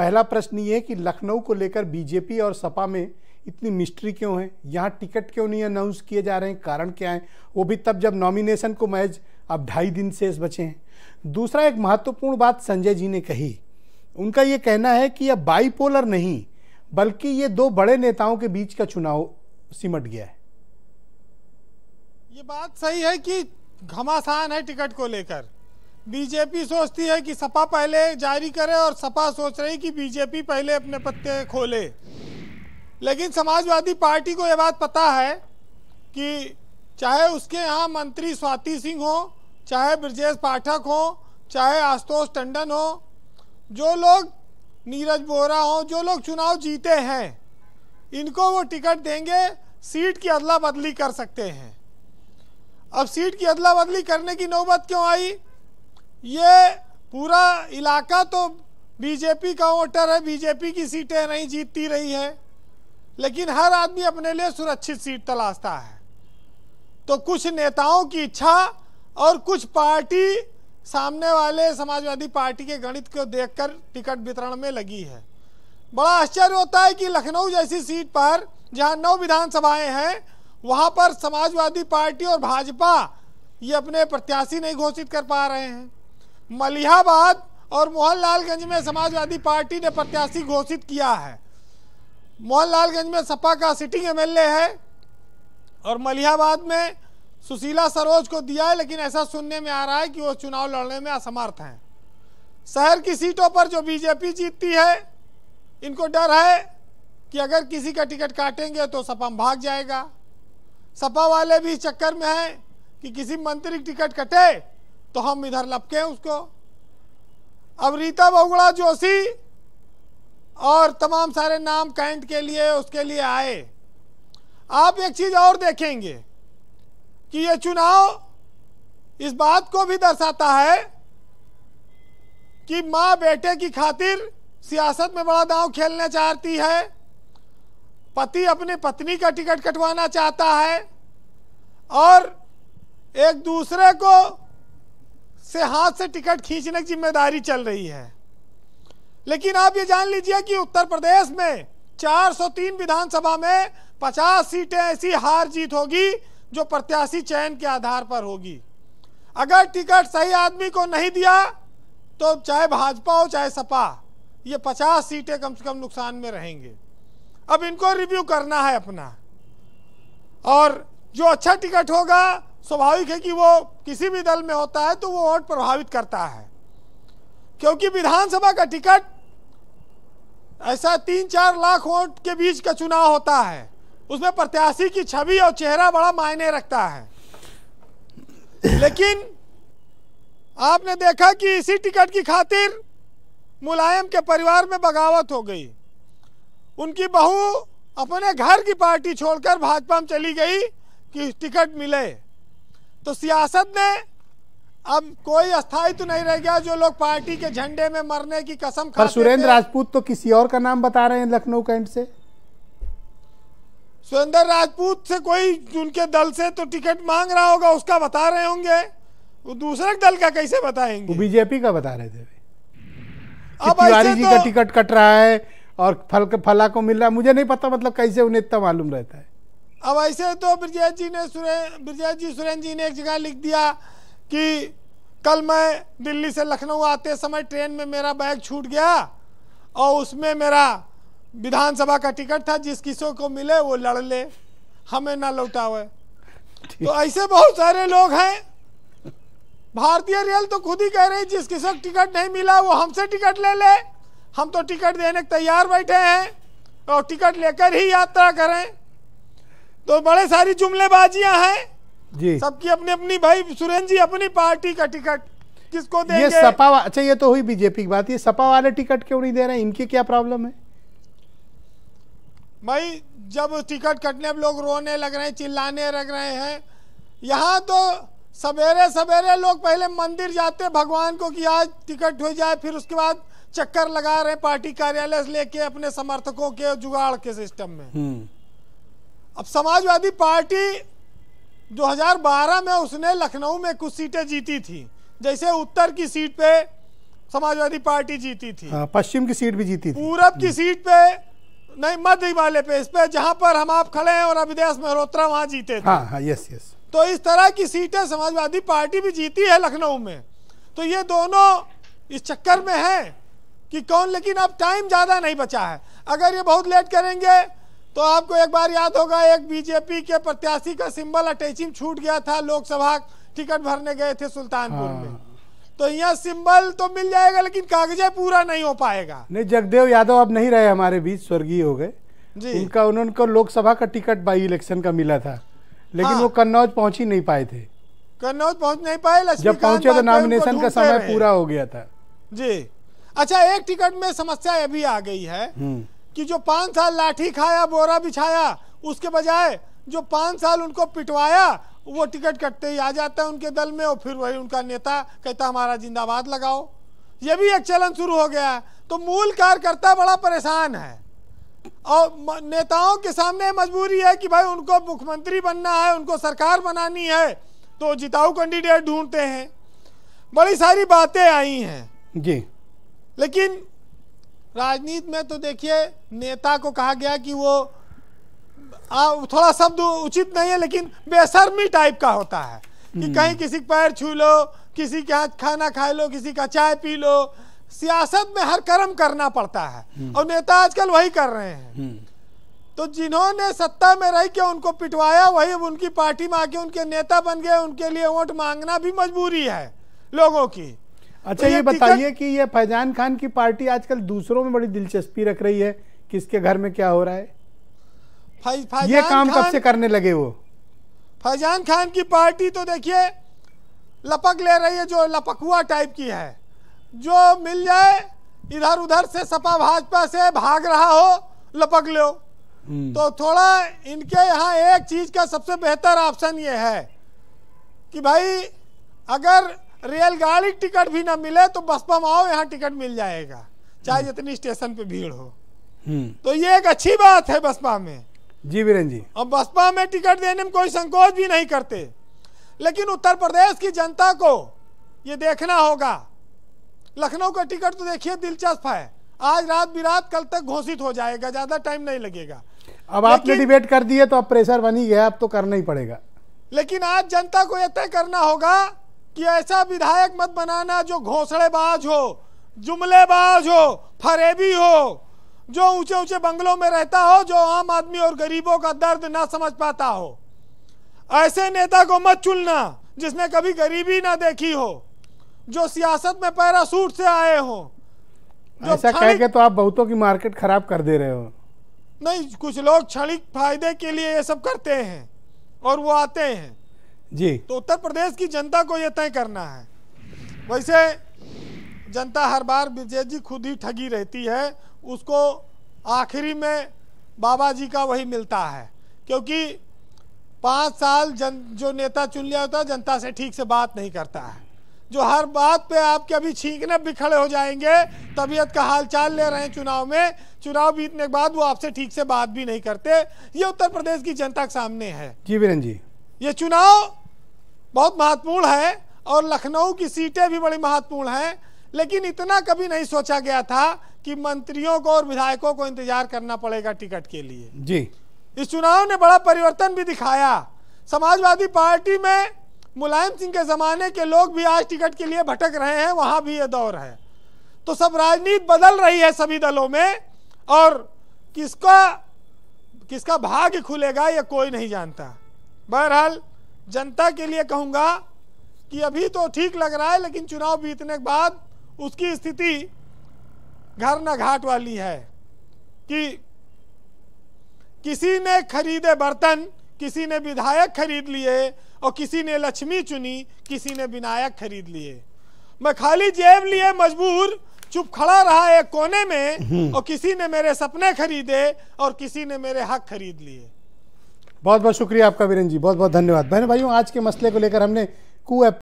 पहला प्रश्न ये है कि लखनऊ को लेकर बीजेपी और सपा में इतनी मिस्ट्री क्यों है यहाँ टिकट क्यों नहीं अनाउंस किए जा रहे हैं कारण क्या है वो भी तब जब नॉमिनेशन को मैज अब ढाई दिन शेष बचे हैं दूसरा एक महत्वपूर्ण बात संजय जी ने कही उनका ये कहना है कि यह बाईपोलर नहीं बल्कि ये दो बड़े नेताओं के बीच का चुनाव सिमट गया है ये बात सही है कि घमासान है टिकट को लेकर बीजेपी सोचती है कि सपा पहले जारी करे और सपा सोच रही कि बीजेपी पहले अपने पत्ते खोले लेकिन समाजवादी पार्टी को यह बात पता है कि चाहे उसके यहाँ मंत्री स्वाति सिंह हो चाहे ब्रजेश पाठक हो चाहे आशुतोष टंडन हो जो लोग नीरज बोरा हो जो लोग चुनाव जीते हैं इनको वो टिकट देंगे सीट की अदला बदली कर सकते हैं अब सीट की अदला बदली करने की नौबत क्यों आई ये पूरा इलाका तो बीजेपी का वोटर है बीजेपी की सीटें नहीं जीतती रही है लेकिन हर आदमी अपने लिए सुरक्षित सीट तलाशता है तो कुछ नेताओं की इच्छा और कुछ पार्टी सामने वाले समाजवादी पार्टी के गणित को देखकर टिकट वितरण में लगी है बड़ा आश्चर्य होता है कि लखनऊ जैसी सीट पर जहां नौ विधानसभाएं हैं वहां पर समाजवादी पार्टी और भाजपा ये अपने प्रत्याशी नहीं घोषित कर पा रहे हैं मलिहाबाद और मोहनलालगंज में समाजवादी पार्टी ने प्रत्याशी घोषित किया है मोहनलालगंज में सपा का सिटिंग एमएलए है और मलिहाबाद में सुशीला सरोज को दिया है लेकिन ऐसा सुनने में आ रहा है कि वो चुनाव लड़ने में असमर्थ हैं शहर की सीटों पर जो बीजेपी जीतती है इनको डर है कि अगर किसी का टिकट काटेंगे तो सपा भाग जाएगा सपा वाले भी चक्कर में हैं कि किसी मंत्री टिकट कटे तो हम इधर लपके उसको अब रीता बहुगुड़ा जोशी और तमाम सारे नाम कैंट के लिए उसके लिए आए आप एक चीज़ और देखेंगे कि ये चुनाव इस बात को भी दर्शाता है कि माँ बेटे की खातिर सियासत में बड़ा दांव खेलना चाहती है पति अपनी पत्नी का टिकट कटवाना चाहता है और एक दूसरे को से हाथ से टिकट खींचने की जिम्मेदारी चल रही है लेकिन आप ये जान लीजिए कि उत्तर प्रदेश में 403 विधानसभा में 50 सीटें ऐसी हार जीत होगी जो प्रत्याशी चयन के आधार पर होगी अगर टिकट सही आदमी को नहीं दिया तो चाहे भाजपा हो चाहे सपा ये 50 सीटें कम से कम नुकसान में रहेंगे अब इनको रिव्यू करना है अपना और जो अच्छा टिकट होगा स्वाभाविक है कि वो किसी भी दल में होता है तो वो वोट प्रभावित करता है क्योंकि विधानसभा का टिकट ऐसा तीन चार लाख वोट के बीच का चुनाव होता है उसमें प्रत्याशी की छवि और चेहरा बड़ा मायने रखता है लेकिन आपने देखा कि इसी टिकट की खातिर मुलायम के परिवार में बगावत हो गई उनकी बहू अपने घर की पार्टी छोड़कर भाजपा में चली गई कि टिकट मिले तो सियासत ने अब कोई अस्थायित्व तो नहीं रह गया जो लोग पार्टी के झंडे में मरने की कसम पर सुरेंद्र राजपूत तो किसी और का नाम बता रहे हैं लखनऊ कैंट से सुरेंद्र राजपूत से कोई उनके दल से तो टिकट मांग रहा होगा उसका बता रहे होंगे वो दूसरे दल का कैसे बताएंगे बीजेपी का बता रहे थे अब तिवारी जी तो... का टिकट कट रहा है और फल फला को मिल रहा है मुझे नहीं पता मतलब कैसे उन्हें इतना मालूम रहता है अब ऐसे तो ब्रजेश जी ने ब्रजेश जी सुरेंद्र जी ने एक जगह लिख दिया कि कल मैं दिल्ली से लखनऊ आते समय ट्रेन में मेरा बैग छूट गया और उसमें मेरा विधानसभा का टिकट था जिस किसी को मिले वो लड़ ले हमें ना हुए तो ऐसे बहुत सारे लोग हैं भारतीय रेल तो खुद ही कह रही जिस किसी को टिकट नहीं मिला वो हमसे टिकट ले ले हम तो टिकट देने तैयार बैठे हैं और टिकट लेकर ही यात्रा करें तो बड़े सारी जुमलेबाजियां हैं जी सबकी अपनी अपनी भाई सुरेंद्र जी अपनी पार्टी का टिकट किसको देंगे ये सपा अच्छा ये तो हुई बीजेपी की बात ये सपा वाले टिकट क्यों नहीं दे रहे इनकी क्या प्रॉब्लम है भाई जब टिकट कटने लोग रोने लग रहे हैं चिल्लाने लग रहे हैं यहाँ तो सवेरे सवेरे लोग पहले मंदिर जाते भगवान को कि आज टिकट हो जाए फिर उसके बाद चक्कर लगा रहे पार्टी कार्यालय लेके अपने समर्थकों के जुगाड़ के सिस्टम में हम्म। अब समाजवादी पार्टी 2012 में उसने लखनऊ में कुछ सीटें जीती थी जैसे उत्तर की सीट पे समाजवादी पार्टी जीती थी हाँ, पश्चिम की सीट भी जीती थी पूरब की सीट पे नहीं मध्य हिमालय पे इस पे जहाँ पर हम आप खड़े हैं और अभिदेश मेहरोत्रा वहां जीते थे हाँ, हाँ, यस यस तो इस तरह की सीटें समाजवादी पार्टी भी जीती है लखनऊ में तो ये दोनों इस चक्कर में है कि कौन लेकिन अब टाइम ज़्यादा नहीं बचा है अगर ये बहुत लेट करेंगे तो आपको एक बार याद होगा एक बीजेपी के प्रत्याशी का सिंबल अटैचिंग छूट गया था लोकसभा टिकट भरने गए थे सुल्तानपुर हाँ। में तो यहाँ सिंबल तो मिल जाएगा लेकिन कागजे पूरा नहीं हो पाएगा नहीं जगदेव यादव अब नहीं रहे हमारे बीच स्वर्गीय हो गए जी उनका उन्होंने लोकसभा का टिकट बाई इलेक्शन का मिला था लेकिन हाँ। वो कन्नौज पहुंच ही नहीं पाए थे कन्नौज पहुंच नहीं पाए जब पहुंचे तो नॉमिनेशन का समय पूरा हो गया था जी अच्छा एक टिकट में समस्या ये भी आ गई है हम्म। कि जो पांच साल लाठी खाया बोरा बिछाया उसके बजाय जो पांच साल उनको पिटवाया वो टिकट कटते ही आ जाता है उनके दल में और फिर वही उनका नेता कहता हमारा जिंदाबाद लगाओ ये भी एक चलन शुरू हो गया है तो मूल कार्यकर्ता बड़ा परेशान है और नेताओं के सामने मजबूरी है कि भाई उनको मुख्यमंत्री बनना है उनको सरकार बनानी है तो जिताऊ कैंडिडेट ढूंढते हैं बड़ी सारी बातें आई हैं जी लेकिन राजनीति में तो देखिए नेता को कहा गया कि वो आ, थोड़ा शब्द उचित नहीं है लेकिन बेसर्मी टाइप का होता है कि हम्म। कहीं किसी पैर छू लो किसी के हाथ खाना खा लो किसी का चाय पी लो सियासत में हर कर्म करना पड़ता है हम्म। और नेता आजकल वही कर रहे हैं हम्म। तो जिन्होंने सत्ता में रह के उनको पिटवाया वही उनकी पार्टी में आके उनके नेता बन गए उनके लिए वोट मांगना भी मजबूरी है लोगों की अच्छा तो ये, बताइए कि ये फैजान खान की पार्टी आजकल दूसरों में बड़ी दिलचस्पी रख रही है किसके घर में क्या हो रहा है ये काम कब से करने लगे वो फैजान खान की पार्टी तो देखिए लपक ले रही है जो लपकुआ टाइप की है जो मिल जाए इधर उधर से सपा भाजपा से भाग रहा हो लपक लो हम्म। तो थोड़ा इनके यहाँ एक चीज का सबसे बेहतर ऑप्शन ये है कि भाई अगर रेलगाड़ी टिकट भी ना मिले तो बसपा में आओ यहाँ टिकट मिल जाएगा चाहे हम्म। जितनी स्टेशन पे भीड़ हो हम्म। तो ये एक अच्छी बात है बसपा में जी बीरन जी और बसपा में टिकट देने में कोई संकोच भी नहीं करते लेकिन उत्तर प्रदेश की जनता को ये देखना होगा लखनऊ का टिकट तो देखिए दिलचस्प है आज रात बिरात कल तक घोषित हो जाएगा ज्यादा टाइम नहीं लगेगा अब आपने डिबेट कर दिए तो अब प्रेशर बनी गया अब तो करना ही पड़ेगा लेकिन आज जनता को यह तय करना होगा कि ऐसा विधायक मत बनाना जो घोसड़ेबाज हो जुमलेबाज हो फरेबी हो जो ऊंचे ऊंचे बंगलों में रहता हो जो आम आदमी और गरीबों का दर्द ना समझ पाता हो ऐसे नेता को मत चुनना जिसने कभी गरीबी ना देखी हो जो सियासत में पैरासूट से आए हो जो ऐसा कह के तो आप बहुतों की मार्केट खराब कर दे रहे हो नहीं कुछ लोग क्षणिक फायदे के लिए ये सब करते हैं और वो आते हैं जी तो उत्तर प्रदेश की जनता को यह तय करना है वैसे जनता हर बार विजय जी खुद ही ठगी रहती है उसको आखिरी में बाबा जी का वही मिलता है क्योंकि पाँच साल जन जो नेता चुन लिया होता है जनता से ठीक से बात नहीं करता है जो हर बात पे आपके अभी छींकने भी खड़े हो जाएंगे तबीयत का हाल चाल ले रहे हैं चुनाव में चुनाव बीतने के बाद वो आपसे ठीक से बात भी नहीं करते ये उत्तर प्रदेश की जनता के सामने है जी वीरन जी ये चुनाव बहुत महत्वपूर्ण है और लखनऊ की सीटें भी बड़ी महत्वपूर्ण हैं लेकिन इतना कभी नहीं सोचा गया था कि मंत्रियों को और विधायकों को इंतजार करना पड़ेगा टिकट के लिए जी इस चुनाव ने बड़ा परिवर्तन भी दिखाया समाजवादी पार्टी में मुलायम सिंह के ज़माने के लोग भी आज टिकट के लिए भटक रहे हैं वहां भी ये दौर है तो सब राजनीति बदल रही है सभी दलों में और किसका किसका भाग्य खुलेगा ये कोई नहीं जानता बहरहाल जनता के लिए कहूंगा कि अभी तो ठीक लग रहा है लेकिन चुनाव बीतने के बाद उसकी स्थिति घर न घाट वाली है कि किसी ने खरीदे बर्तन किसी ने विधायक खरीद लिए और किसी ने लक्ष्मी चुनी किसी ने विनायक खरीद लिए मैं खाली जेब लिए मजबूर चुप खड़ा रहा एक कोने में हम्म। और किसी ने मेरे सपने खरीदे और किसी ने मेरे हक खरीद लिए बहुत बहुत शुक्रिया आपका वीरन जी बहुत बहुत धन्यवाद बहन भाइयों आज के मसले को लेकर हमने कुएप